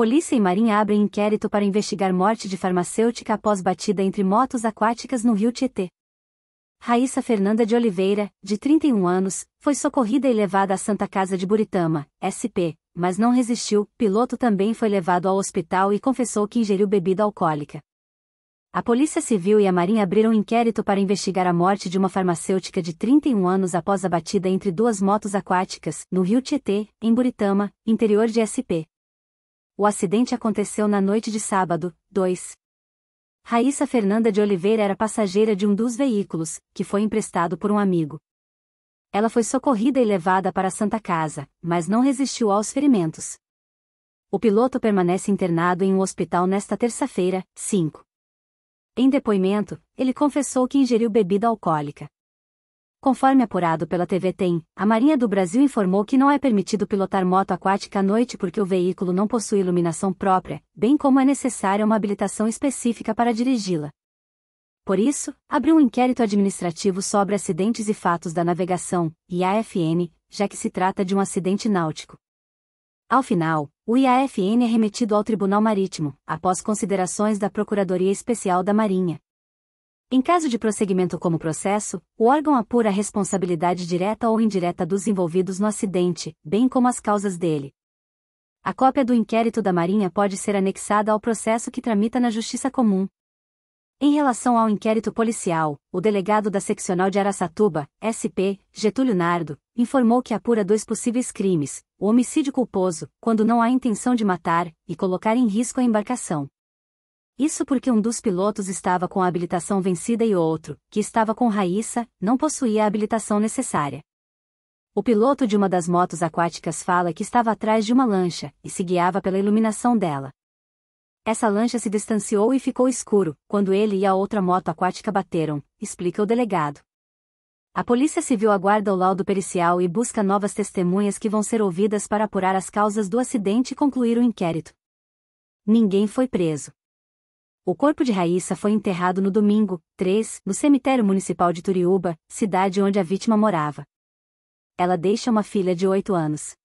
Polícia e Marinha abrem inquérito para investigar morte de farmacêutica após batida entre motos aquáticas no rio Tietê. Raíssa Fernanda de Oliveira, de 31 anos, foi socorrida e levada à Santa Casa de Buritama, SP, mas não resistiu. Piloto também foi levado ao hospital e confessou que ingeriu bebida alcoólica. A Polícia Civil e a Marinha abriram inquérito para investigar a morte de uma farmacêutica de 31 anos após a batida entre duas motos aquáticas, no rio Tietê, em Buritama, interior de SP. O acidente aconteceu na noite de sábado, 2. Raíssa Fernanda de Oliveira era passageira de um dos veículos, que foi emprestado por um amigo. Ela foi socorrida e levada para a Santa Casa, mas não resistiu aos ferimentos. O piloto permanece internado em um hospital nesta terça-feira, 5. Em depoimento, ele confessou que ingeriu bebida alcoólica. Conforme apurado pela TV Tem, a Marinha do Brasil informou que não é permitido pilotar moto aquática à noite porque o veículo não possui iluminação própria, bem como é necessária uma habilitação específica para dirigi-la. Por isso, abriu um inquérito administrativo sobre acidentes e fatos da navegação, IAFN, já que se trata de um acidente náutico. Ao final, o IAFN é remetido ao Tribunal Marítimo, após considerações da Procuradoria Especial da Marinha, em caso de prosseguimento como processo, o órgão apura a responsabilidade direta ou indireta dos envolvidos no acidente, bem como as causas dele. A cópia do inquérito da Marinha pode ser anexada ao processo que tramita na Justiça Comum. Em relação ao inquérito policial, o delegado da Seccional de Araçatuba, SP, Getúlio Nardo, informou que apura dois possíveis crimes: o homicídio culposo, quando não há intenção de matar, e colocar em risco a embarcação. Isso porque um dos pilotos estava com a habilitação vencida e outro, que estava com Raíssa, não possuía a habilitação necessária. O piloto de uma das motos aquáticas fala que estava atrás de uma lancha e se guiava pela iluminação dela. Essa lancha se distanciou e ficou escuro quando ele e a outra moto aquática bateram, explica o delegado. A Polícia Civil aguarda o laudo pericial e busca novas testemunhas que vão ser ouvidas para apurar as causas do acidente e concluir o inquérito. Ninguém foi preso. O corpo de Raíssa foi enterrado no domingo, 3, no cemitério municipal de Turiúba, cidade onde a vítima morava. Ela deixa uma filha de 8 anos.